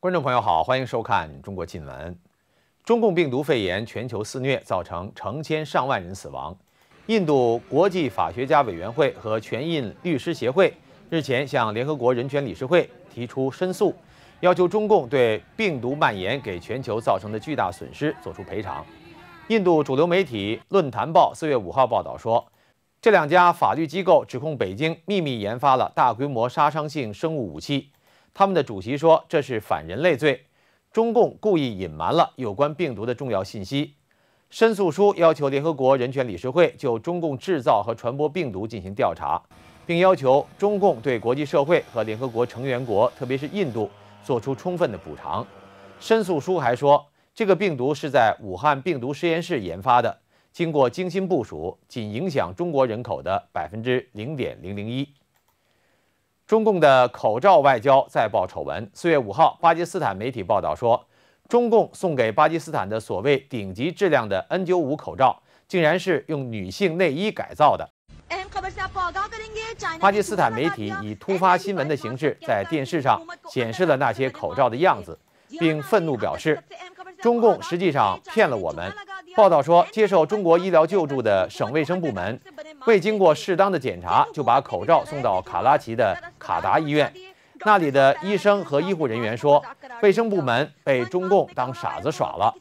观众朋友好，欢迎收看《中国新闻》。中共病毒肺炎全球肆虐，造成成千上万人死亡。印度国际法学家委员会和全印律师协会日前向联合国人权理事会提出申诉，要求中共对病毒蔓延给全球造成的巨大损失作出赔偿。印度主流媒体《论坛报》四月五号报道说，这两家法律机构指控北京秘密研发了大规模杀伤性生物武器。他们的主席说：“这是反人类罪，中共故意隐瞒了有关病毒的重要信息。”申诉书要求联合国人权理事会就中共制造和传播病毒进行调查，并要求中共对国际社会和联合国成员国，特别是印度，做出充分的补偿。申诉书还说，这个病毒是在武汉病毒实验室研发的，经过精心部署，仅影响中国人口的百分之零点零零一。中共的口罩外交再爆丑闻。四月五号，巴基斯坦媒体报道说，中共送给巴基斯坦的所谓顶级质量的 N95 口罩，竟然是用女性内衣改造的。巴基斯坦媒体以突发新闻的形式在电视上显示了那些口罩的样子，并愤怒表示，中共实际上骗了我们。报道说，接受中国医疗救助的省卫生部门。未经过适当的检查，就把口罩送到卡拉奇的卡达医院。那里的医生和医护人员说：“卫生部门被中共当傻子耍了。”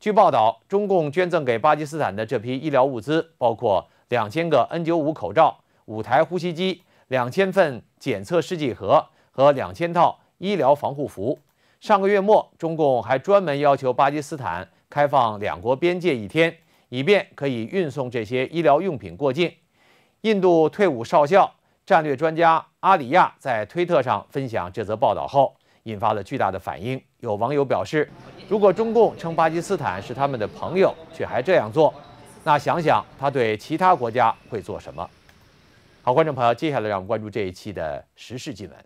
据报道，中共捐赠给巴基斯坦的这批医疗物资包括两千个 N95 口罩、五台呼吸机、两千份检测试剂盒和两千套医疗防护服。上个月末，中共还专门要求巴基斯坦开放两国边界一天，以便可以运送这些医疗用品过境。印度退伍少校、战略专家阿里亚在推特上分享这则报道后，引发了巨大的反应。有网友表示，如果中共称巴基斯坦是他们的朋友，却还这样做，那想想他对其他国家会做什么。好，观众朋友，接下来让我们关注这一期的时事新闻。